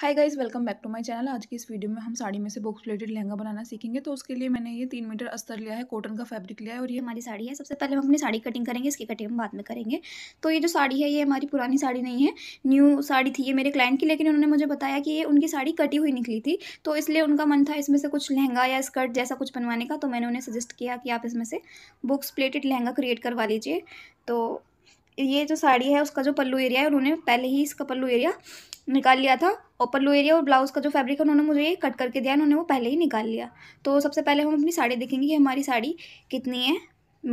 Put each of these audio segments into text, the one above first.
Hi guys welcome back to my channel आज की इस वीडियो में हम साड़ी में से बॉक्स प्लेटेड लहंगा बनाना सीखेंगे तो उसके लिए मैंने ये तीन मीटर अस्तर लिया है कॉटन का फैब्रिक लिया है और ये हमारी साड़ी है सबसे पहले हम अपनी साड़ी कटिंग करेंगे इसकी कटिंग हम बाद में करेंगे तो ये जो साड़ी है ये हमारी पुरानी साड़ी नहीं है न्यू साड़ी थी ये मेरे क्लाइंट की लेकिन उन्होंने मुझे बताया कि ये उनकी साड़ी कटी हुई निकली थी तो इसलिए उनका मन था इसमें से कुछ लहंगा या स्कर्ट जैसा कुछ बनवाने का तो मैंने उन्हें सजेस्ट किया कि आप इसमें से बॉक्स प्लेटेड लहंगा क्रिएट करवा लीजिए तो ये जो साड़ी है उसका जो पल्लू एरिया है उन्होंने पहले ही इसका पल्लू एरिया निकाल लिया था और पल्लू एरिया और ब्लाउज़ का जो फैब्रिक है उन्होंने मुझे ये कट करके दिया उन्होंने वो पहले ही निकाल लिया तो सबसे पहले हम अपनी साड़ी देखेंगे कि हमारी साड़ी कितनी है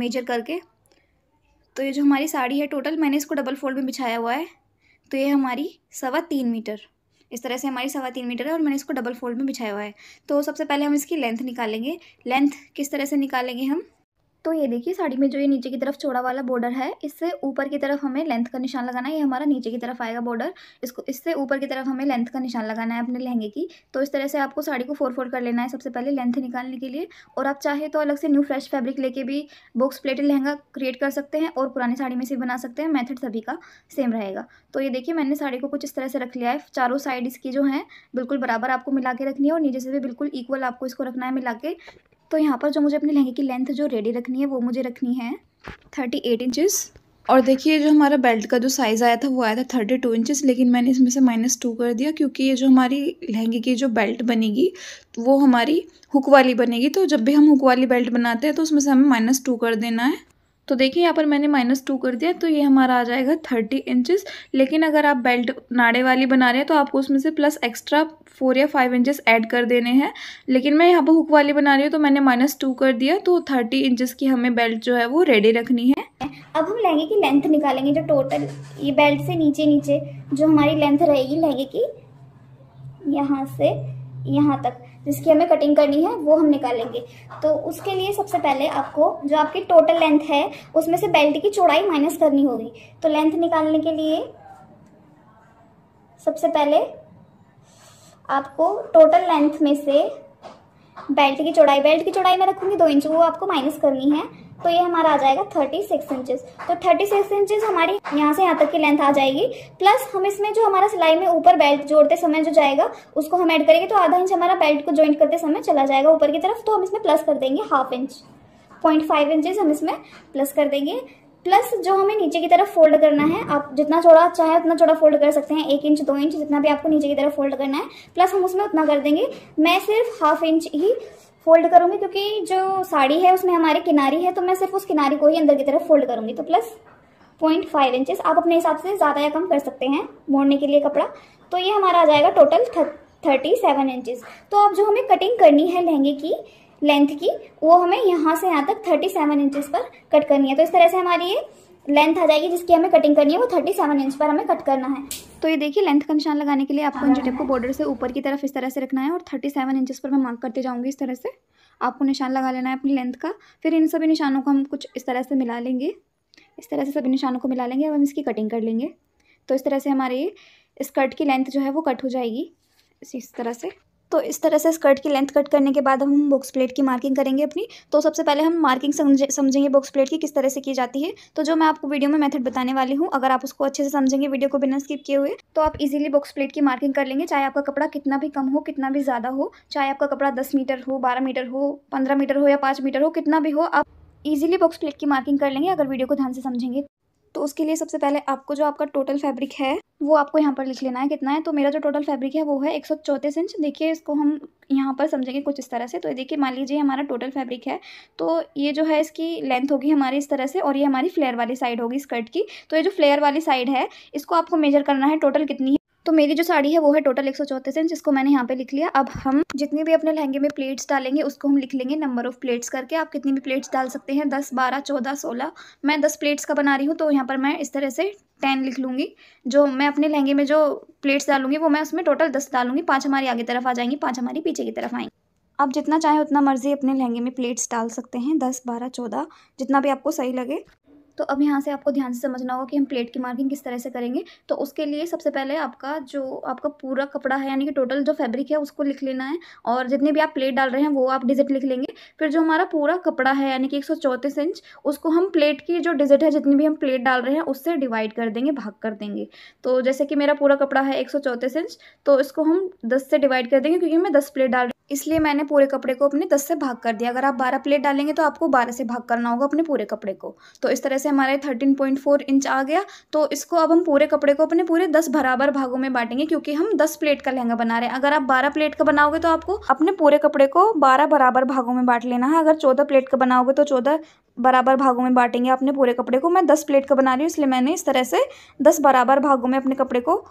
मेजर करके तो ये जो हमारी साड़ी है टोटल मैंने इसको डबल फोल्ड में बिछाया हुआ है तो ये हमारी सवा तीन मीटर इस तरह से हमारी सवा तीन मीटर है और मैंने इसको डबल फोल्ड में बिछाया हुआ है तो सबसे पहले हम इसकी लेंथ निकालेंगे लेंथ किस तरह से निकालेंगे हम तो ये देखिए साड़ी में जो ये नीचे की तरफ चौड़ा वाला बॉर्डर है इससे ऊपर की तरफ हमें लेंथ का निशान लगाना है ये हमारा नीचे की तरफ आएगा बॉर्डर इसको इससे ऊपर की तरफ हमें लेंथ का निशान लगाना है अपने लहंगे की तो इस तरह से आपको साड़ी को फोर फोर कर लेना है सबसे पहले लेंथ निकालने के लिए और आप चाहे तो अलग से न्यू फ्रेश फैब्रिक लेके भी बॉक्स प्लेटेड लहंगा क्रिएट कर सकते हैं और पुरानी साड़ी में से बना सकते हैं मैथड सभी का सेम रहेगा तो ये देखिए मैंने साड़ी को कुछ इस तरह से रख लिया है चारों साइड इसकी जो है बिल्कुल बराबर आपको मिला के रखनी है और नीचे से भी बिल्कुल इक्वल आपको इसको रखना है मिला के तो यहाँ पर जो मुझे अपने लहंगे की लेंथ जो रेडी रखनी है वो मुझे रखनी है थर्टी एट इंचज़ और देखिए जो हमारा बेल्ट का जो साइज़ आया था वो आया था थर्टी टू इंचज़ लेकिन मैंने इसमें से माइनस टू कर दिया क्योंकि ये जो हमारी लहंगे की जो बेल्ट बनेगी वो हमारी हुक वाली बनेगी तो जब भी हम हुक वाली बेल्ट बनाते हैं तो उसमें से हमें माइनस टू कर देना है तो देखिए यहाँ पर मैंने माइनस टू कर दिया तो ये हमारा आ जाएगा थर्टी इंचेस लेकिन अगर आप बेल्ट नाड़े वाली बना रहे हैं तो आपको उसमें से प्लस एक्स्ट्रा फोर या फाइव इंचेस ऐड कर देने हैं लेकिन मैं यहाँ पर हुक वाली बना रही हूँ तो मैंने माइनस टू कर दिया तो थर्टी इंचेस की हमें बेल्ट जो है वो रेडी रखनी है अब हम लहंगे की लेंथ निकालेंगे जो टोटल ये बेल्ट से नीचे नीचे जो हमारी लेंथ रहेगी लहंगे की यहाँ से यहाँ तक जिसकी हमें कटिंग करनी है वो हम निकालेंगे तो उसके लिए सबसे पहले आपको जो आपकी टोटल लेंथ है उसमें से बेल्ट की चौड़ाई माइनस करनी होगी तो लेंथ निकालने के लिए सबसे पहले आपको टोटल लेंथ में से बेल्ट की चौड़ाई बेल्ट की चौड़ाई मैं रखूंगी दो इंच वो आपको माइनस करनी है तो ये हमारा आ जाएगा थर्टी सिक्स इंचेस तो 36 सिक्स इंचेस हमारी यहाँ से यहाँ तक की लेंथ आ जाएगी प्लस हम इसमें जो हमारा सिलाई में ऊपर बेल्ट जोड़ते समय जो जाएगा उसको हम ऐड करेंगे तो आधा इंच हमारा बेल्ट को ज्वाइंट करते समय चला जाएगा ऊपर की तरफ तो हम इसमें प्लस कर देंगे half inch point five inches हम इसमें प्लस कर देंगे प्लस जो हमें नीचे की तरफ फोल्ड करना है आप जितना चौड़ा चाहे उतना चौड़ा फोल्ड कर सकते हैं एक इंच दो इंच जितना भी आपको नीचे की तरफ फोल्ड करना है प्लस हम उसमें उतना कर देंगे मैं सिर्फ हाफ इंच ही फोल्ड करूंगी क्योंकि जो साड़ी है उसमें हमारे किनारी है तो मैं सिर्फ उस किनारी को ही अंदर की तरफ फोल्ड करूंगी तो प्लस पॉइंट फाइव इंचेस आप अपने हिसाब से ज़्यादा या कम कर सकते हैं मोड़ने के लिए कपड़ा तो ये हमारा आ जाएगा टोटल थर्टी सेवन इंचज तो अब जो हमें कटिंग करनी है लहंगे की लेंथ की वो हमें यहाँ से यहाँ तक थर्टी सेवन इंचज पर कट करनी है तो इस तरह से हमारी ये लेंथ आ जाएगी जिसकी हमें कटिंग करनी है वो थर्टी सेवन इंच पर हमें कट करना है तो ये देखिए लेंथ का निशान लगाने के लिए आपको इंजी हाँ। टेप को बॉर्डर से ऊपर की तरफ इस तरह से रखना है और थर्टी सेवन इंचज़ पर मैं मार्क करते जाऊँगी इस तरह से आपको निशान लगा लेना है अपनी लेंथ का फिर इन सभी निशानों को हम कुछ इस तरह से मिला लेंगे इस तरह से सभी निशानों को मिला लेंगे अब हम इसकी कटिंग कर लेंगे तो इस तरह से हमारे स्कर्ट की लेंथ जो है वो कट हो जाएगी इस तरह से तो इस तरह से स्कर्ट की लेंथ कट करने के बाद हम बॉक्स प्लेट की मार्किंग करेंगे अपनी तो सबसे पहले हम मार्किंग समझे समझेंगे बॉक्स प्लेट की किस तरह से की जाती है तो जो मैं आपको वीडियो में मेथड बताने वाली हूँ अगर आप उसको अच्छे से समझेंगे वीडियो को बिना स्किप किए हुए तो आप इजीली बॉक्स प्लेट की मार्किंग कर लेंगे चाहे आपका कपड़ा कितना भी कम हो कितना भी ज़्यादा हो चाहे आपका कपड़ा दस मीटर हो बारह मीटर हो पंद्रह मीटर हो या पाँच मीटर हो कितना भी हो आप ईजिली बॉक्स प्लेट की मार्किंग कर लेंगे अगर वीडियो को ध्यान से समझेंगे तो उसके लिए सबसे पहले आपको जो आपका टोटल फैब्रिक है वो आपको यहाँ पर लिख लेना है कितना है तो मेरा जो टोटल फैब्रिक है वो है एक इंच देखिए इसको हम यहाँ पर समझेंगे कुछ इस तरह से तो देखिए मान लीजिए हमारा टोटल फैब्रिक है तो ये जो है इसकी लेंथ होगी हमारी इस तरह से और ये हमारी फ्लेयर वाली साइड होगी स्कर्ट की तो ये जो फ्लेयर वाली साइड है इसको आपको मेजर करना है टोटल कितनी तो मेरी जो साड़ी है वो है टोटल एक सौ चौतीस इंच जिसको मैंने यहाँ पे लिख लिया अब हम जितने भी अपने लहंगे में प्लेट्स डालेंगे उसको हम लिख लेंगे नंबर ऑफ प्लेट्स करके आप कितनी भी प्लेट्स डाल सकते हैं दस बारह चौदह सोलह मैं दस प्लेट्स का बना रही हूँ तो यहाँ पर मैं इस तरह से टेन लिख लूँगी जो मैं अपने लहंगे में जो प्लेट्स डालूंगी वो मैं उसमें टोटल दस डालूंगी पाँच हमारी आगे तरफ आ जाएंगी पाँच हमारी पीछे की तरफ आएंगी आप जितना चाहें उतना मर्ज़ी अपने लहंगे में प्लेट्स डाल सकते हैं दस बारह चौदह जितना भी आपको सही लगे तो अब यहाँ से आपको ध्यान से समझना होगा कि हम प्लेट की मार्किंग किस तरह से करेंगे तो उसके लिए सबसे पहले आपका जो आपका पूरा कपड़ा है यानी कि टोटल जो फैब्रिक है उसको लिख लेना है और जितनी भी आप प्लेट डाल रहे हैं वो आप डिजिट लिख लेंगे फिर जो हमारा पूरा कपड़ा है यानी कि एक इंच उसको हम प्लेट की जो डिजिट है जितनी भी हम प्लेट डाल रहे हैं उससे डिवाइड कर देंगे भाग कर देंगे तो जैसे कि मेरा पूरा कपड़ा है एक इंच तो इसको हम दस से डिवाइड कर देंगे क्योंकि मैं दस प्लेट डाल इसलिए मैंने पूरे कपड़े को अपने दस से भाग कर दिया अगर आप बारह प्लेट डालेंगे तो आपको बारह से भाग करना होगा अपने पूरे कपड़े को तो इस तरह से हमारे थर्टीन पॉइंट फोर इंच आ गया तो इसको अब हम पूरे कपड़े को अपने पूरे दस बराबर भागों में बांटेंगे क्योंकि हम दस प्लेट का लहंगा बना रहे हैं अगर आप बारह प्लेट का बनाओगे तो आपको अपने पूरे कपड़े को बारह बराबर भागों में बांट लेना है अगर चौदह प्लेट का बनाओगे तो चौदह बराबर भागों में बांटेंगे अपने पूरे कपड़े को मैं दस प्लेट का बना रही हूँ इसलिए मैंने इस तरह से दस बराबर भागों में अपने कपड़े को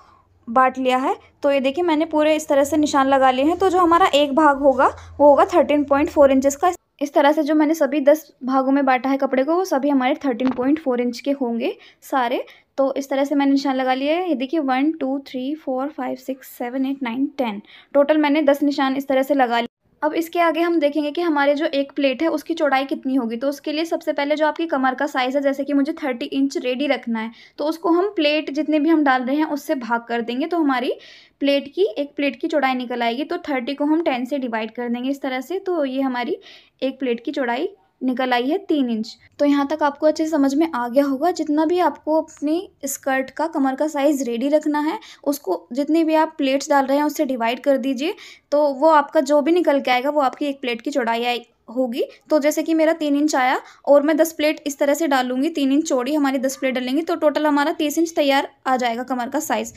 बांट लिया है तो ये देखिए मैंने पूरे इस तरह से निशान लगा लिए हैं तो जो हमारा एक भाग होगा वो होगा थर्टीन पॉइंट फोर इंचज़ का इस तरह से जो मैंने सभी दस भागों में बांटा है कपड़े को वो सभी हमारे थर्टीन पॉइंट फोर इंच के होंगे सारे तो इस तरह से मैंने निशान लगा लिया है ये देखिए one two three four five six seven eight nine ten total मैंने दस निशान इस तरह से लगा लिया अब इसके आगे हम देखेंगे कि हमारे जो एक प्लेट है उसकी चौड़ाई कितनी होगी तो उसके लिए सबसे पहले जो आपकी कमर का साइज़ है जैसे कि मुझे थर्टी इंच रेडी रखना है तो उसको हम प्लेट जितने भी हम डाल रहे हैं उससे भाग कर देंगे तो हमारी प्लेट की एक प्लेट की चौड़ाई निकल आएगी तो थर्टी को हम टेन से डिवाइड कर देंगे इस तरह से तो ये हमारी एक प्लेट की चौड़ाई निकल आई है तीन इंच तो यहाँ तक आपको अच्छे समझ में आ गया होगा जितना भी आपको अपनी स्कर्ट का कमर का साइज़ रेडी रखना है उसको जितनी भी आप प्लेट्स डाल रहे हैं उससे डिवाइड कर दीजिए तो वो आपका जो भी निकल के आएगा वो आपकी एक प्लेट की चौड़ाई आएगी होगी तो जैसे कि मेरा तीन इंच आया और मैं दस प्लेट इस तरह से डालूंगी तीन इंच चौड़ी हमारी दस प्लेट डालेंगी तो टोटल हमारा तीस इंच तैयार आ जाएगा कमर का साइज़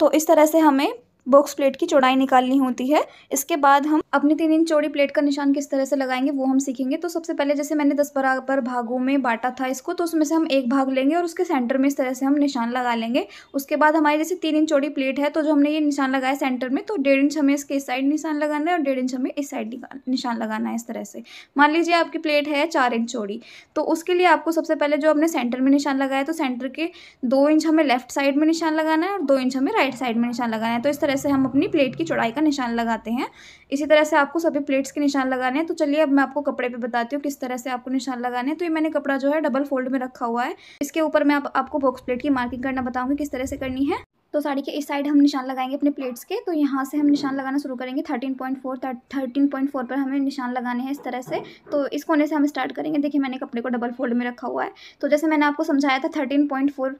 तो इस तरह से हमें बॉक्स प्लेट की चौड़ाई निकालनी होती है इसके बाद हम अपनी तीन इंच चौड़ी प्लेट का निशान किस तरह से लगाएंगे वो हम सीखेंगे तो सबसे पहले जैसे मैंने दस बराबर भागों में बांटा था इसको तो उसमें से हम एक भाग लेंगे और उसके सेंटर में इस तरह से हम निशान लगा लेंगे उसके बाद हमारी जैसे तीन इंच चौड़ी प्लेट है तो जो हमने ये निशान लगाया सेंटर में तो डेढ़ इंच हमें इसके इस साइड निशान लगाना है और डेढ़ इंच हमें इस साइड निशान लगाना है इस तरह से मान लीजिए आपकी प्लेट है चार इंच चौड़ी तो उसके लिए आपको सबसे पहले जो हमने सेंटर में निशान लगाया तो सेंटर के दो इंच हमें लेफ्ट साइड में निशान लगाना है और दो इंच हमें राइट साइड में निशान लगाना है तो इस तरह से हम अपनी प्लेट की चौड़ाई का निशान लगाते हैं इसी तरह से आपको सभी प्लेट्स के निशान लगाने हैं तो चलिए अब मैं आपको कपड़े पे बताती हूँ किस तरह से आपको निशान लगाने हैं तो ये मैंने कपड़ा जो है डबल फोल्ड में रखा हुआ है इसके ऊपर मैं आप, आपको बॉक्स प्लेट की मार्किंग करना बताऊँगी किस तरह से करनी है तो साड़ी के इस साइड हम निशान लगाएंगे अपने प्लेट्स के तो यहाँ से हम निशान लगाना शुरू करेंगे thirteen point four thirteen point four पर हमें निशान लगाने हैं इस तरह से तो इस कोने से हम स्टार्ट करेंगे देखिए मैंने कपड़े को डबल फोल्ड में रखा हुआ है तो जैसे मैंने आपको समझाया था थर्टीन पॉइंट फोर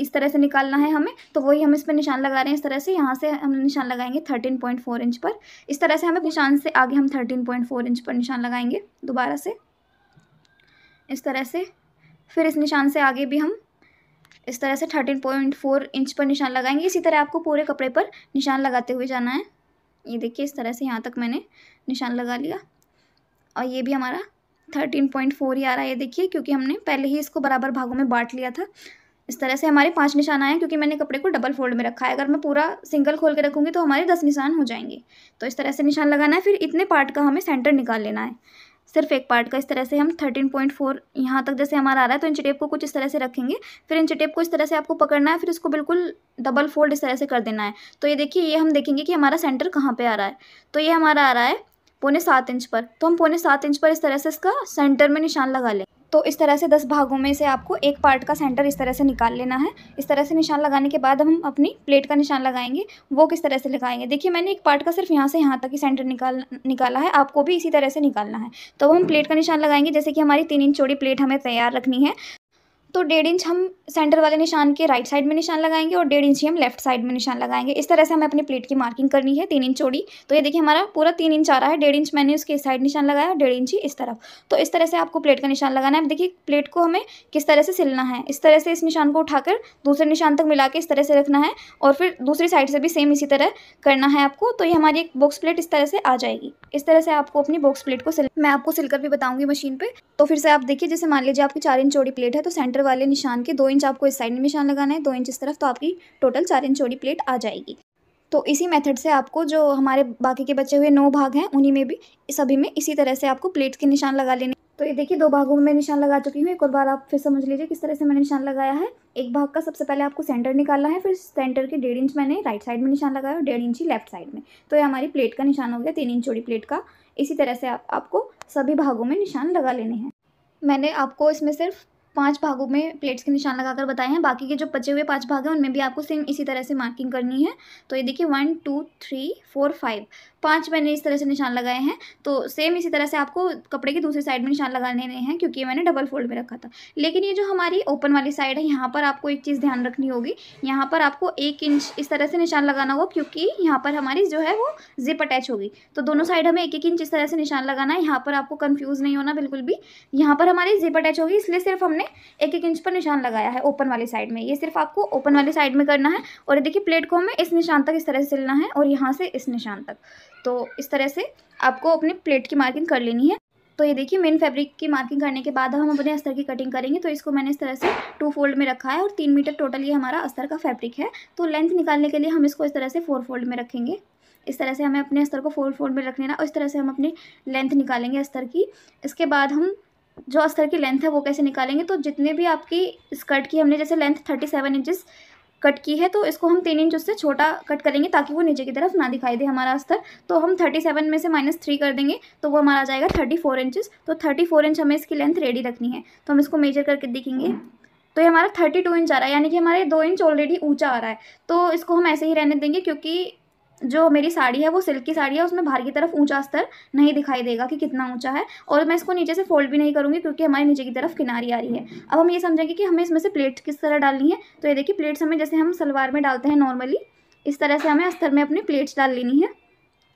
इस तरह से निकालना है हमें तो वही हम इस पर निशान लगा रहे हैं इस तरह से यहाँ से हम निशान लगाएंगे थर्टीन पॉइंट फोर इंच पर इस तरह से हमें निशान से आगे हम थर्टीन पॉइंट फोर इंच पर निशान लगाएंगे दोबारा से इस तरह से फिर इस निशान से आगे भी हम इस तरह से थर्टीन पॉइंट फोर इंच पर निशान लगाएंगे इसी तरह आपको पूरे कपड़े पर निशान लगाते हुए जाना है ये देखिए इस तरह से यहाँ तक मैंने निशान लगा लिया और ये भी हमारा थर्टीन पॉइंट फोर ही आ रहा है ये देखिए क्योंकि हमने पहले ही इसको बराबर भागों में बांट लिया था इस तरह से हमारे पांच निशान आए क्योंकि मैंने कपड़े को डबल फोल्ड में रखा है अगर मैं पूरा सिंगल खोल के रखूँगी तो हमारे दस निशान हो जाएंगे तो इस तरह से निशान लगाना है फिर इतने पार्ट का हमें सेंटर निकाल लेना है सिर्फ एक पार्ट का इस तरह से हम थर्टीन पॉइंट फोर यहाँ तक जैसे हमारा आ रहा है तो इंच टेप को कुछ इस तरह से रखेंगे फिर इंच टेप को इस तरह से आपको पकड़ना है फिर इसको बिल्कुल डबल फोल्ड इस तरह से कर देना है तो ये देखिए ये हम देखेंगे कि हमारा सेंटर कहाँ पे आ रहा है तो ये हमारा आ रहा है पौने सात इंच पर तो हम पौने सात इंच पर इस तरह से इसका सेंटर में निशान लगा लें तो इस तरह से दस भागों में से आपको एक पार्ट का सेंटर इस तरह से निकाल लेना है इस तरह से निशान लगाने के बाद हम अपनी प्लेट का निशान लगाएंगे वो किस तरह से लगाएंगे देखिए मैंने एक पार्ट का सिर्फ यहाँ से यहाँ तक ही सेंटर निकाल निकाला है आपको भी इसी तरह से निकालना है तो हम प्लेट का निशान लगाएंगे जैसे कि हमारी तीन इंच चौड़ी प्लेट हमें तैयार रखनी है तो डेढ़ इंच हम सेंटर वाले निशान के राइट साइड में निशान लगाएंगे और डेढ़ इंच ही हम लेफ्ट साइड में निशान लगाएंगे इस तरह से हमें अपनी प्लेट की मार्किंग करनी है तीन इंच चौड़ी तो ये देखिए हमारा पूरा तीन इंच आ रहा है डेढ़ इंच मैंने उसके साइड निशान लगाया डेढ़ इंच ही इस तरफ तो इस तरह से आपको प्लेट का निशान लगाना है अब देखिए प्लेट को हमें किस तरह से सिलना है इस तरह से इस निशान को उठाकर दूसरे निशान तक मिला के इस तरह से रखना है और फिर दूसरी साइड से भी सेम इसी तरह करना है आपको तो ये हमारी एक बॉक्स प्लेट इस तरह से आ जाएगी इस तरह से आपको अपनी बॉक्स प्लेट को सिल मैं आपको सिलकर भी बताऊंगी मशीन पर तो फिर से आप देखिए जैसे मान लीजिए आपकी चार इंच चौड़ी प्लेट है तो सेंटर ऊपर वाले निशान के दो इंच आपको इस साइड में निशान लगाना है दो इंच इस तरफ तो आपकी टोटल चार इंच चौड़ी प्लेट आ जाएगी तो इसी मेथड से आपको जो हमारे बाकी के बचे हुए नौ भाग हैं उन्हीं में भी सभी में इसी तरह से आपको प्लेट्स के निशान लगा लेने तो ये देखिए दो भागों में निशान लगा चुकी हूँ एक और बार आप फिर समझ लीजिए किस तरह से मैंने निशान लगाया है एक भाग का सबसे पहले आपको सेंटर निकालना है फिर सेंटर के डेढ़ इंच मैंने राइट साइड में निशान लगाया और डेढ़ इंच ही लेफ्ट साइड में तो ये हमारी प्लेट का निशान हो गया तीन इंच चौड़ी प्लेट का इसी तरह से आप, आपको सभी भागों में निशान लगा लेने हैं मैंने आपको इसमें सिर्फ पांच भागों में प्लेट्स के निशान लगाकर बताए हैं बाकी के जो बचे हुए पांच भाग हैं उनमें भी आपको सेम इसी तरह से मार्किंग करनी है तो ये देखिए one two three four five पाँच मैंने इस तरह से निशान लगाए हैं तो सेम इसी तरह से आपको कपड़े की दूसरी साइड में निशान लगाने हैं क्योंकि मैंने डबल फोल्ड में रखा था लेकिन ये जो हमारी ओपन वाली साइड है यहाँ पर आपको एक चीज़ ध्यान रखनी होगी यहाँ पर आपको एक इंच इस तरह से निशान लगाना होगा क्योंकि यहाँ पर हमारी जो है वो जिप अटैच होगी तो दोनों साइड हमें एक एक इंच इस तरह से निशान लगाना है यहाँ पर आपको कन्फ्यूज़ नहीं होना बिल्कुल भी यहाँ पर हमारी जिप अटैच होगी इसलिए सिर्फ हमने एक एक इंच पर निशान लगाया है ओपन वाली साइड में ये सिर्फ आपको ओपन वाली साइड में करना है और देखिए प्लेट को हमें इस निशान तक इस तरह से सिलना है और यहाँ से इस निशान तक तो इस तरह से आपको अपने प्लेट की मार्किंग कर लेनी है तो ये देखिए मेन फैब्रिक की मार्किंग करने के बाद हम अपने अस्तर की कटिंग करेंगे तो इसको मैंने इस तरह से टू फोल्ड में रखा है और तीन मीटर टोटल ये हमारा अस्तर का फैब्रिक है तो लेंथ निकालने के लिए हम इसको इस तरह से फोर फोल्ड में रखेंगे इस तरह से हमें अपने अस्तर को फोर फोल्ड में रख लेना और इस तरह से हम अपनी लेंथ निकालेंगे अस्तर की इसके बाद हम जो अस्तर की लेंथ है वो कैसे निकालेंगे तो जितने भी आपकी स्कर्ट की हमने जैसे length thirty seven inches cut की है तो इसको हम तीन इंच उससे छोटा कट करेंगे ताकि वो नीचे की तरफ ना दिखाई दे हमारा अस्तर तो हम थर्टी सेवन में से माइनस थ्री कर देंगे तो वो हमारा आ जाएगा थर्टी फोर इंचज़ तो थर्टी फोर इंच हमें इसकी लेंथ रेडी रखनी है तो हम इसको मेजर करके देखेंगे तो ये हमारा थर्टी टू इंच आ रहा है यानी कि हमारे दो इंच ऑलरेडी ऊंचा आ रहा है तो इसको हम ऐसे ही रहने देंगे क्योंकि जो मेरी साड़ी है वो सिल्क की साड़ी है उसमें बाहर की तरफ ऊंचा स्तर नहीं दिखाई देगा कि कितना ऊंचा है और मैं इसको नीचे से फोल्ड भी नहीं करूँगी क्योंकि हमारे नीचे की तरफ किनारी आ रही है अब हम ये समझेंगे कि हमें इसमें से प्लेट किस तरह डालनी है तो ये देखिए प्लेट्स हमें जैसे हम सलवार में डालते हैं नॉर्मली इस तरह से हमें अस्तर में अपनी प्लेट्स डाल लेनी है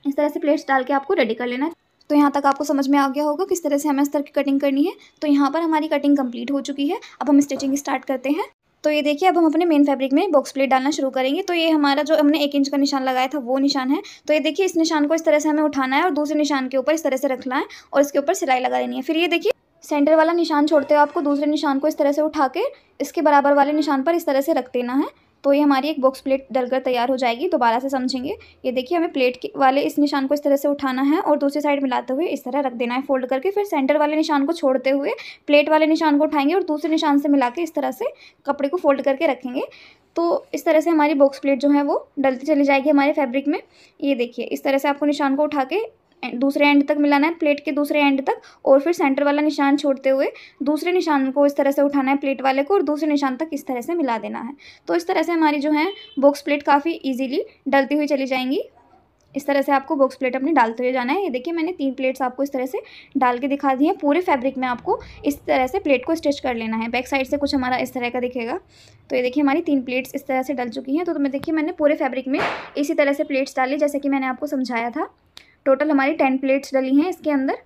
इस तरह से प्लेट्स डाल के आपको रेडी कर लेना है तो यहाँ तक आपको समझ में आ गया होगा किस तरह से हमें अस्तर की कटिंग करनी है तो यहाँ पर हमारी कटिंग कंप्लीट हो चुकी है अब हम स्टिचिंग स्टार्ट करते हैं तो ये देखिए अब हम अपने मेन फैब्रिक में बॉक्स प्लेट डालना शुरू करेंगे तो ये हमारा जो हमने एक इंच का निशान लगाया था वो निशान है तो ये देखिए इस निशान को इस तरह से हमें उठाना है और दूसरे निशान के ऊपर इस तरह से रखना है और इसके ऊपर सिलाई लगा देनी है फिर ये देखिए सेंटर वाला निशान छोड़ते हो आपको दूसरे निशान को इस तरह से उठा के इसके बराबर वाले निशान पर इस तरह से रख देना है तो ये हमारी एक बॉक्स प्लेट डलकर तैयार हो जाएगी दोबारा से समझेंगे ये देखिए हमें प्लेट के वाले इस निशान को इस तरह से उठाना है और दूसरी साइड मिलाते हुए इस तरह रख देना है फोल्ड करके फिर सेंटर वाले निशान को छोड़ते हुए प्लेट वाले निशान को उठाएंगे और दूसरे निशान से मिला के इस तरह से कपड़े को फोल्ड करके रखेंगे तो इस तरह से हमारी बॉक्स प्लेट जो है वो डलती चली जाएगी हमारे फैब्रिक में ये देखिए इस तरह से आपको निशान को उठा के दूसरे एंड तक मिलाना है प्लेट के दूसरे एंड तक और फिर सेंटर वाला निशान छोड़ते हुए दूसरे निशान को इस तरह से उठाना है प्लेट वाले को और दूसरे निशान तक इस तरह से मिला देना है तो इस तरह से हमारी जो है बॉक्स प्लेट काफ़ी ईजिली डलती हुई चली जाएंगी इस तरह से आपको बॉक्स प्लेट अपनी डालते हुए जाना है ये देखिए मैंने तीन प्लेट्स आपको इस तरह से डाल के दिखा दी हैं पूरे फैब्रिक में आपको इस तरह से प्लेट को स्टिच कर लेना है बैक साइड से कुछ हमारा इस तरह का दिखेगा तो ये देखिए हमारी तीन प्लेट्स इस तरह से डल चुकी हैं तो, तो मैं देखिए मैंने पूरे फैब्रिक में इसी तरह से प्लेट्स डाली जैसे कि मैंने आपको समझाया था टोटल हमारी टेन प्लेट्स डली हैं इसके अंदर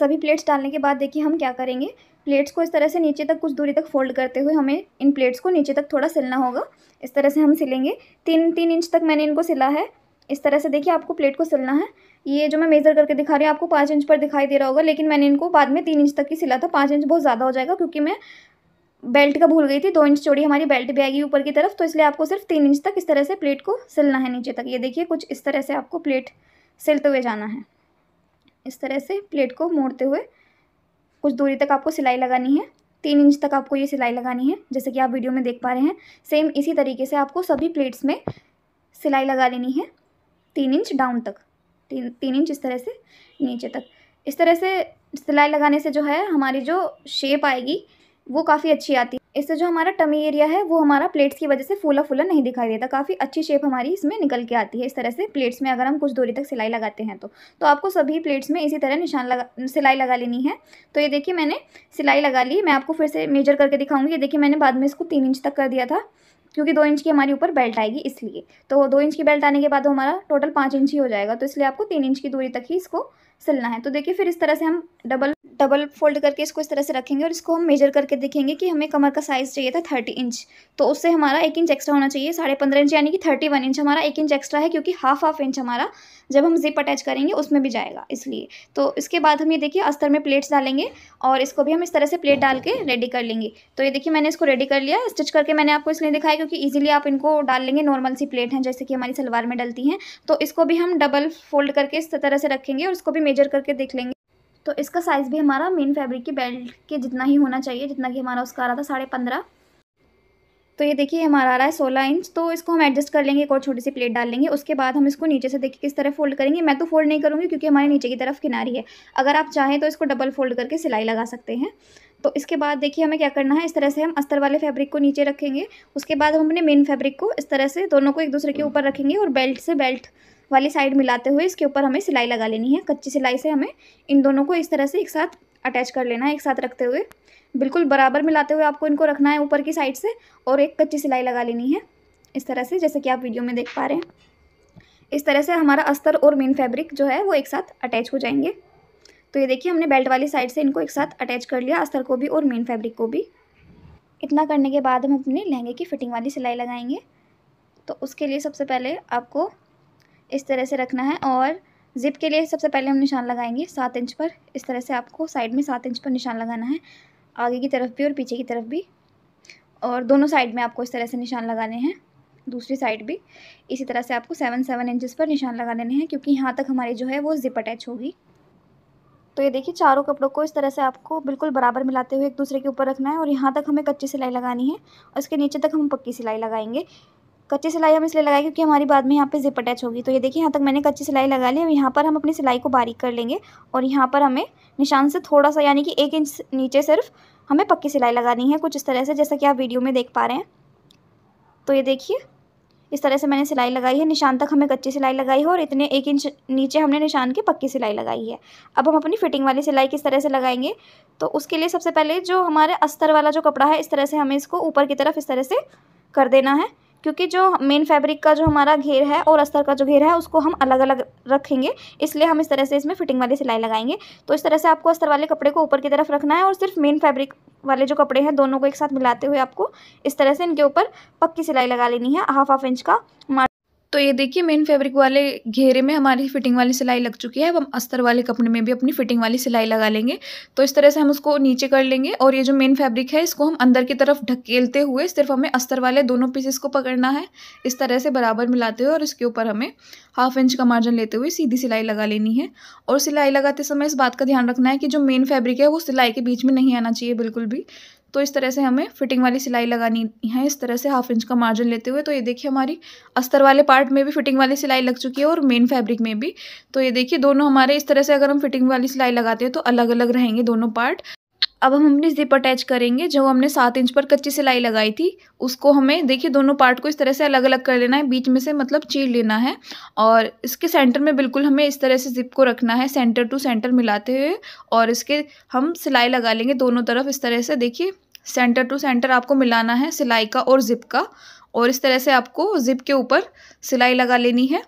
सभी प्लेट्स डालने के बाद देखिए हम क्या करेंगे प्लेट्स को इस तरह से नीचे तक कुछ दूरी तक फोल्ड करते हुए हमें इन प्लेट्स को नीचे तक थोड़ा सिलना होगा इस तरह से हम सिलेंगे तीन तीन इंच तक मैंने इनको सिला है इस तरह से देखिए आपको प्लेट को सिलना है ये जो मैं मेज़र करके दिखा रही हूँ आपको पाँच इंच पर दिखाई दे रहा होगा लेकिन मैंने इनको बाद में तीन इंच तक ही सिला था पाँच इंच बहुत ज़्यादा हो जाएगा क्योंकि मैं बेल्ट का भूल गई थी दो इंच चौड़ी हमारी बेल्ट भी आएगी ऊपर की तरफ तो इसलिए आपको सिर्फ तीन इंच तक इस तरह से प्लेट को सिलना है नीचे तक ये देखिए कुछ इस तरह से आपको प्लेट सिलते हुए जाना है इस तरह से प्लेट को मोड़ते हुए कुछ दूरी तक आपको सिलाई लगानी है तीन इंच तक आपको ये सिलाई लगानी है जैसे कि आप वीडियो में देख पा रहे हैं सेम इसी तरीके से आपको सभी प्लेट्स में सिलाई लगा लेनी है तीन इंच डाउन तक तीन तीन इंच इस तरह से नीचे तक इस तरह से सिलाई लगाने से जो है हमारी जो शेप आएगी वो काफ़ी अच्छी आती है इससे जो हमारा टमी एरिया है वो हमारा प्लेट्स की वजह से फूला फूला नहीं दिखाई देता काफ़ी अच्छी शेप हमारी इसमें निकल के आती है इस तरह से प्लेट्स में अगर हम कुछ दूरी तक सिलाई लगाते हैं तो तो आपको सभी प्लेट्स में इसी तरह निशान लगा सिलाई लगा लेनी है तो ये देखिए मैंने सिलाई लगा ली मैं आपको फिर से मेजर करके दिखाऊंगी ये देखिए मैंने बाद में इसको तीन इंच तक कर दिया था क्योंकि दो इंच की हमारी ऊपर बेल्ट आएगी इसलिए तो दो इंच की बेल्ट आने के बाद हमारा टोटल पाँच इंच ही हो जाएगा तो इसलिए आपको तीन इंच की दूरी तक ही इसको सिलना है तो देखिए फिर इस तरह से हम डबल डबल फोल्ड करके इसको इस तरह से रखेंगे और इसको हम मेजर करके देखेंगे कि हमें कमर का साइज़ चाहिए था थर्टी इंच तो उससे हमारा एक इंच एक्स्ट्रा होना चाहिए साढ़े पंद्रह इंच यानी कि थर्टी वन इंच हमारा एक इंच एक्स्ट्रा है क्योंकि हाफ हाफ इंच हमारा जब हम जिप अटैच करेंगे उसमें भी जाएगा इसलिए तो इसके बाद हम ये देखिए अस्तर में प्लेट्स डालेंगे और इसको भी हम इस तरह से प्लेट डाल के रेडी कर लेंगे तो ये देखिए मैंने इसको रेडी कर लिया स्टिच करके मैंने आपको इसलिए दिखाया क्योंकि ईजिली आप इनको डाल लेंगे नॉर्मल सी प्लेट हैं जैसे कि हमारी सलवार में डलती हैं तो इसको भी हम डबल फोल्ड करके इस तरह से रखेंगे और उसको भी मेजर करके देख लेंगे तो इसका साइज़ भी हमारा मेन फैब्रिक के बेल्ट के जितना ही होना चाहिए जितना कि हमारा उसका आ रहा था साढ़े पंद्रह तो ये देखिए हमारा आ रहा है सोलह इंच तो इसको हम एडजस्ट कर लेंगे एक और छोटी सी प्लेट डाल लेंगे उसके बाद हम इसको नीचे से देखिए किस तरह फोल्ड करेंगे मैं तो फोल्ड नहीं करूँगी क्योंकि हमारे नीचे की तरफ किनारी है अगर आप चाहें तो इसको डबल फोल्ड करके सिलाई लगा सकते हैं तो इसके बाद देखिए हमें क्या करना है इस तरह से हम अस्तर वाले फैब्रिक को नीचे रखेंगे उसके बाद हम अपने मेन फैब्रिक को इस तरह से दोनों को एक दूसरे के ऊपर रखेंगे और बेल्ट से बेल्ट वाली साइड मिलाते हुए इसके ऊपर हमें सिलाई लगा लेनी है कच्ची सिलाई से हमें इन दोनों को इस तरह से एक साथ अटैच कर लेना है एक साथ रखते हुए बिल्कुल बराबर मिलाते हुए आपको इनको रखना है ऊपर की साइड से और एक कच्ची सिलाई लगा लेनी है इस तरह से जैसे कि आप वीडियो में देख पा रहे हैं इस तरह से हमारा अस्तर और मेन फैब्रिक जो है वो एक साथ अटैच हो जाएंगे तो ये देखिए हमने बेल्ट वाली साइड से इनको एक साथ अटैच कर लिया अस्तर को भी और मेन फैब्रिक को भी इतना करने के बाद हम अपने लहंगे की फ़िटिंग वाली सिलाई लगाएंगे तो उसके लिए सबसे पहले आपको इस तरह से रखना है और ज़िप के लिए सबसे पहले हम निशान लगाएंगे सात इंच पर इस तरह से आपको साइड में सात इंच पर निशान लगाना है आगे की तरफ भी और पीछे की तरफ भी और दोनों साइड में आपको इस तरह से निशान लगाने हैं दूसरी साइड भी इसी तरह से आपको सेवन सेवन इंचज़ पर निशान लगा देने हैं क्योंकि यहाँ तक हमारी जो है वो ज़िप अटैच होगी तो ये देखिए चारों कपड़ों को इस तरह से आपको बिल्कुल बराबर मिलाते हुए एक दूसरे के ऊपर रखना है और यहाँ तक हमें कच्ची सिलाई लगानी है और इसके नीचे तक हम पक्की सिलाई लगाएंगे कच्ची सिलाई हम इसलिए लगाए क्योंकि हमारी बाद में यहाँ पे जिप अटैच होगी तो ये देखिए यहाँ तक मैंने कच्ची सिलाई लगा ली अब यहाँ पर हम अपनी सिलाई को बारीक कर लेंगे और यहाँ पर हमें निशान से थोड़ा सा यानी कि एक इंच नीचे सिर्फ हमें पक्की सिलाई लगानी है कुछ इस तरह से जैसा कि आप वीडियो में देख पा रहे हैं तो ये देखिए इस तरह से मैंने सिलाई लगाई है निशान तक हमें कच्ची सिलाई लगाई है और इतने एक इंच नीचे हमने निशान की पक्की सिलाई लगाई है अब हम अपनी फिटिंग वाली सिलाई किस तरह से लगाएंगे तो उसके लिए सबसे पहले जो हमारे अस्तर वाला जो कपड़ा है इस तरह से हमें इसको ऊपर की तरफ इस तरह से कर देना है क्योंकि जो मेन फैब्रिक का जो हमारा घेर है और अस्तर का जो घेर है उसको हम अलग अलग रखेंगे इसलिए हम इस तरह से इसमें फिटिंग वाली सिलाई लगाएंगे तो इस तरह से आपको अस्तर वाले कपड़े को ऊपर की तरफ रखना है और सिर्फ मेन फैब्रिक वाले जो कपड़े हैं दोनों को एक साथ मिलाते हुए आपको इस तरह से इनके ऊपर पक्की सिलाई लगा लेनी है हाफ हाफ इंच का तो ये देखिए मेन फैब्रिक वाले घेरे में हमारी फिटिंग वाली सिलाई लग चुकी है अब हम अस्तर वाले कपड़े में भी अपनी फिटिंग वाली सिलाई लगा लेंगे तो इस तरह से हम उसको नीचे कर लेंगे और ये जो मेन फैब्रिक है इसको हम अंदर की तरफ ढकेलते हुए सिर्फ हमें अस्तर वाले दोनों पीसेस को पकड़ना है इस तरह से बराबर मिलाते हुए और इसके ऊपर हमें हाफ इंच का मार्जिन लेते हुए सीधी सिलाई लगा लेनी है और सिलाई लगाते समय इस बात का ध्यान रखना है कि जो मेन फैब्रिक है वो सिलाई के बीच में नहीं आना चाहिए बिल्कुल भी तो इस तरह से हमें फिटिंग वाली सिलाई लगानी है इस तरह से हाफ इंच का मार्जिन लेते हुए तो ये देखिए हमारी अस्तर वाले पार्ट में भी फिटिंग वाली सिलाई लग चुकी है और मेन फैब्रिक में भी तो ये देखिए दोनों हमारे इस तरह से अगर हम फिटिंग वाली सिलाई लगाते हैं तो अलग अलग रहेंगे दोनों पार्ट अब हम अपनी जिप अटैच करेंगे जो हमने सात इंच पर कच्ची सिलाई लगाई थी उसको हमें देखिए दोनों पार्ट को इस तरह से अलग अलग कर लेना है बीच में से मतलब चीर लेना है और इसके सेंटर में बिल्कुल हमें इस तरह से जिप को रखना है सेंटर टू सेंटर मिलाते हुए और इसके हम सिलाई लगा लेंगे दोनों तरफ इस तरह से देखिए सेंटर टू सेंटर आपको मिलाना है सिलाई का और ज़िप का और इस तरह से आपको ज़िप के ऊपर सिलाई लगा लेनी है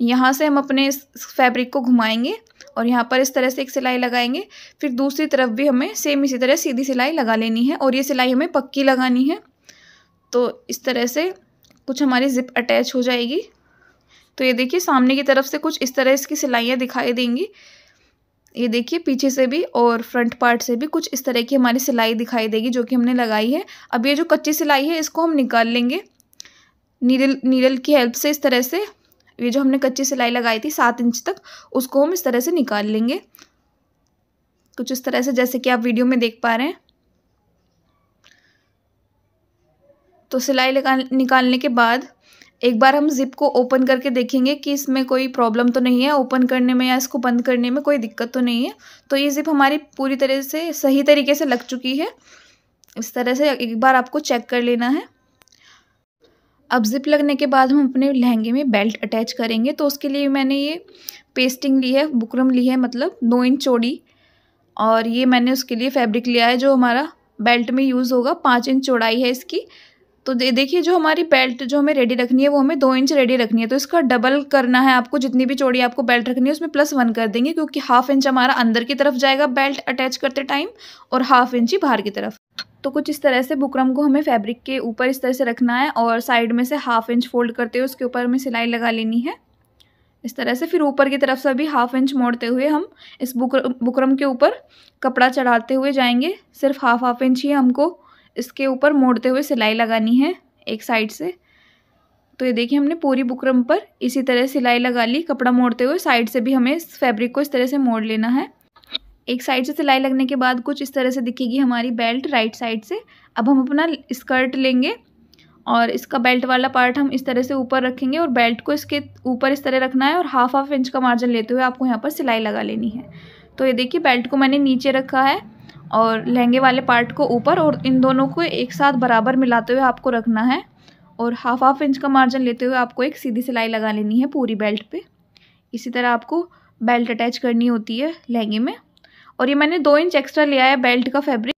यहाँ से हम अपने इस फैब्रिक को घुमाएंगे और यहाँ पर इस तरह से एक सिलाई लगाएंगे फिर दूसरी तरफ भी हमें सेम इसी तरह सीधी सिलाई लगा लेनी है और ये सिलाई हमें पक्की लगानी है तो इस तरह से कुछ हमारी ज़िप अटैच हो जाएगी तो ये देखिए सामने की तरफ से कुछ इस तरह इसकी सिलाइयाँ दिखाई देंगी ये देखिए पीछे से भी और फ्रंट पार्ट से भी कुछ इस तरह की हमारी सिलाई दिखाई देगी जो कि हमने लगाई है अब ये जो कच्ची सिलाई है इसको हम निकाल लेंगे नीडल नीडल की हेल्प से इस तरह से ये जो हमने कच्ची सिलाई लगाई थी सात इंच तक उसको हम इस तरह से निकाल लेंगे कुछ इस तरह से जैसे कि आप वीडियो में देख पा रहे हैं तो सिलाई निकालने के बाद एक बार हम ज़िप को ओपन करके देखेंगे कि इसमें कोई प्रॉब्लम तो नहीं है ओपन करने में या इसको बंद करने में कोई दिक्कत तो नहीं है तो ये ज़िप हमारी पूरी तरह से सही तरीके से लग चुकी है इस तरह से एक बार आपको चेक कर लेना है अब जिप लगने के बाद हम अपने लहंगे में बेल्ट अटैच करेंगे तो उसके लिए मैंने ये पेस्टिंग ली है बुकरम ली है मतलब दो इंच चौड़ी और ये मैंने उसके लिए फैब्रिक लिया है जो हमारा बेल्ट में यूज़ होगा पाँच इंच चौड़ाई है इसकी तो दे, देखिए जो हमारी बेल्ट जो हमें रेडी रखनी है वो हमें दो इंच रेडी रखनी है तो इसका डबल करना है आपको जितनी भी चौड़ी आपको बेल्ट रखनी है उसमें प्लस वन कर देंगे क्योंकि हाफ इंच हमारा अंदर की तरफ जाएगा बेल्ट अटैच करते टाइम और हाफ इंच ही बाहर की तरफ तो कुछ इस तरह से बुकरम को हमें फैब्रिक के ऊपर इस तरह से रखना है और साइड में से हाफ इंच फोल्ड करते हुए उसके ऊपर हमें सिलाई लगा लेनी है इस तरह से फिर ऊपर की तरफ से भी हाफ इंच मोड़ते हुए हम इस बुकर बुकरम के ऊपर कपड़ा चढ़ाते हुए जाएंगे सिर्फ हाफ हाफ इंच ही हमको इसके ऊपर मोड़ते हुए सिलाई लगानी है एक साइड से तो ये देखिए हमने पूरी बुकरम पर इसी तरह सिलाई लगा ली कपड़ा मोड़ते हुए साइड से भी हमें इस फैब्रिक को इस तरह से मोड़ लेना है एक साइड से सिलाई लगने के बाद कुछ इस तरह से दिखेगी हमारी बेल्ट राइट साइड से अब हम अपना स्कर्ट लेंगे और इसका बेल्ट वाला पार्ट हम इस तरह से ऊपर रखेंगे और बेल्ट को इसके ऊपर इस तरह रखना है और हाफ हाफ इंच का मार्जिन लेते हुए आपको यहाँ पर सिलाई लगा लेनी है तो ये देखिए बेल्ट को मैंने नीचे रखा है और लहंगे वाले पार्ट को ऊपर और इन दोनों को एक साथ बराबर मिलाते हुए आपको रखना है और हाफ हाफ इंच का मार्जिन लेते हुए आपको एक सीधी सिलाई लगा लेनी है पूरी बेल्ट पे इसी तरह आपको बेल्ट अटैच करनी होती है लहंगे में और ये मैंने दो इंच एक्स्ट्रा लिया है बेल्ट का फैब्रिक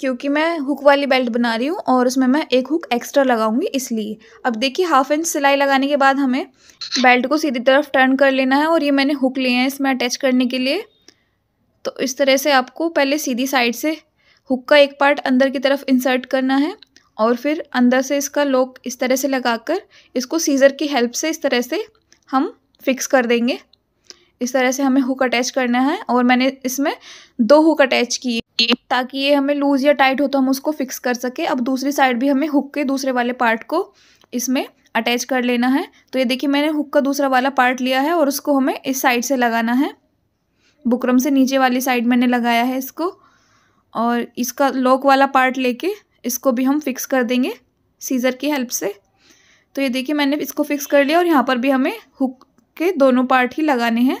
क्योंकि मैं हुक वाली बेल्ट बना रही हूँ और उसमें मैं एक हुक एक्स्ट्रा लगाऊंगी इसलिए अब देखिए हाफ इंच सिलाई लगाने के बाद हमें बेल्ट को सीधी तरफ टर्न कर लेना है और ये मैंने हुक लिए हैं इसमें अटैच करने के लिए तो इस तरह से आपको पहले सीधी साइड से हुक का एक पार्ट अंदर की तरफ इंसर्ट करना है और फिर अंदर से इसका लॉक इस तरह से लगाकर इसको सीज़र की हेल्प से इस तरह से हम फिक्स कर देंगे इस तरह से हमें हुक अटैच करना है और मैंने इसमें दो हुक अटैच किए ताकि ये हमें लूज़ या टाइट हो तो हम उसको फिक्स कर सके अब दूसरी साइड भी हमें हुक के दूसरे वाले पार्ट को इसमें अटैच कर लेना है तो ये देखिए मैंने हुक का दूसरा वाला पार्ट लिया है और उसको हमें इस साइड से लगाना है बुकरम से नीचे वाली साइड मैंने लगाया है इसको और इसका लॉक वाला पार्ट लेके इसको भी हम फिक्स कर देंगे सीज़र की हेल्प से तो ये देखिए मैंने इसको फिक्स कर लिया और यहाँ पर भी हमें हुक के दोनों पार्ट ही लगाने हैं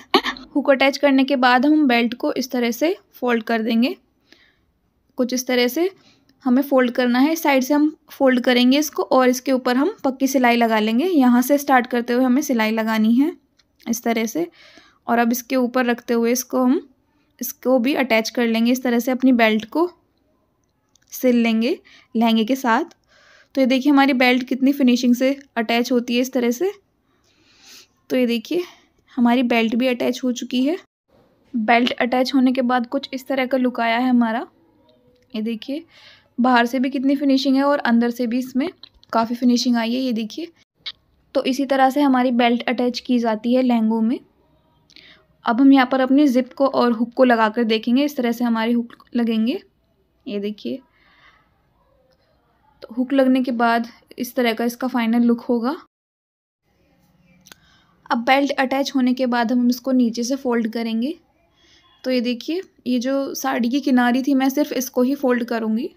हुक अटैच करने के बाद हम बेल्ट को इस तरह से फोल्ड कर देंगे कुछ इस तरह से हमें फोल्ड करना है साइड से हम फोल्ड करेंगे इसको और इसके ऊपर हम पक्की सिलाई लगा लेंगे यहाँ से स्टार्ट करते हुए हमें सिलाई लगानी है इस तरह से और अब इसके ऊपर रखते हुए इसको हम इसको भी अटैच कर लेंगे इस तरह से अपनी बेल्ट को सिल लेंगे लहंगे के साथ तो ये देखिए हमारी बेल्ट कितनी फिनिशिंग से अटैच होती है इस तरह से तो ये देखिए हमारी बेल्ट भी अटैच हो चुकी है बेल्ट अटैच होने के बाद कुछ इस तरह का लुक आया है हमारा ये देखिए बाहर से भी कितनी फिनिशिंग है और अंदर से भी इसमें काफ़ी फिनिशिंग आई है ये देखिए तो इसी तरह से हमारी बेल्ट अटैच की जाती है लहंगों में अब हम यहाँ पर अपनी ज़िप को और हुक को लगा कर देखेंगे इस तरह से हमारे हुक लगेंगे ये देखिए तो हुक लगने के बाद इस तरह का इसका फाइनल लुक होगा अब बेल्ट अटैच होने के बाद हम इसको नीचे से फोल्ड करेंगे तो ये देखिए ये जो साड़ी की किनारी थी मैं सिर्फ इसको ही फ़ोल्ड करूँगी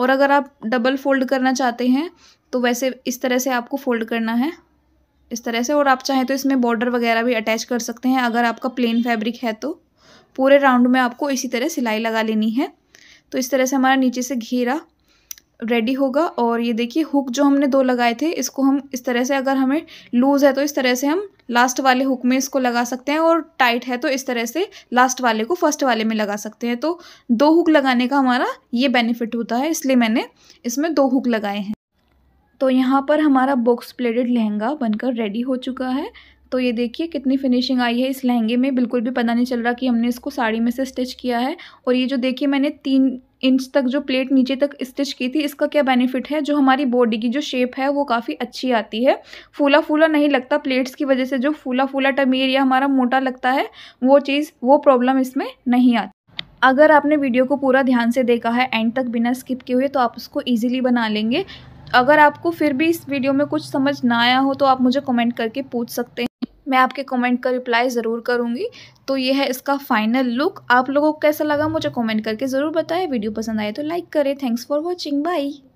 और अगर आप डबल फ़ोल्ड करना चाहते हैं तो वैसे इस तरह से आपको फ़ोल्ड करना है इस तरह से और आप चाहें तो इसमें बॉर्डर वगैरह भी अटैच कर सकते हैं अगर आपका प्लेन फैब्रिक है तो पूरे राउंड में आपको इसी तरह सिलाई लगा लेनी है तो इस तरह से हमारा नीचे से घेरा रेडी होगा और ये देखिए हुक जो हमने दो लगाए थे इसको हम इस तरह से अगर हमें लूज़ है तो इस तरह से हम लास्ट वाले हुक में इसको लगा सकते हैं और टाइट है तो इस तरह से लास्ट वाले को फर्स्ट वाले में लगा सकते हैं तो दो हुक लगाने का हमारा ये बेनिफिट होता है इसलिए मैंने इसमें दो हुक लगाए हैं तो यहाँ पर हमारा बॉक्स प्लेटेड लहंगा बनकर रेडी हो चुका है तो ये देखिए कितनी फिनिशिंग आई है इस लहंगे में बिल्कुल भी पता नहीं चल रहा कि हमने इसको साड़ी में से स्टिच किया है और ये जो देखिए मैंने तीन इंच तक जो प्लेट नीचे तक स्टिच की थी इसका क्या बेनिफिट है जो हमारी बॉडी की जो शेप है वो काफ़ी अच्छी आती है फूला फूला नहीं लगता प्लेट्स की वजह से जो फूला फूला टमीर या हमारा मोटा लगता है वो चीज़ वो प्रॉब्लम इसमें नहीं आती अगर आपने वीडियो को पूरा ध्यान से देखा है एंड तक बिना स्किप किए हुए तो आप उसको इजीली बना लेंगे अगर आपको फिर भी इस वीडियो में कुछ समझ ना आया हो तो आप मुझे कमेंट करके पूछ सकते हैं मैं आपके कमेंट का रिप्लाई ज़रूर करूँगी तो ये है इसका फाइनल लुक आप लोगों को कैसा लगा मुझे कमेंट करके ज़रूर बताएं वीडियो पसंद आए तो लाइक करें थैंक्स फॉर वॉचिंग बाई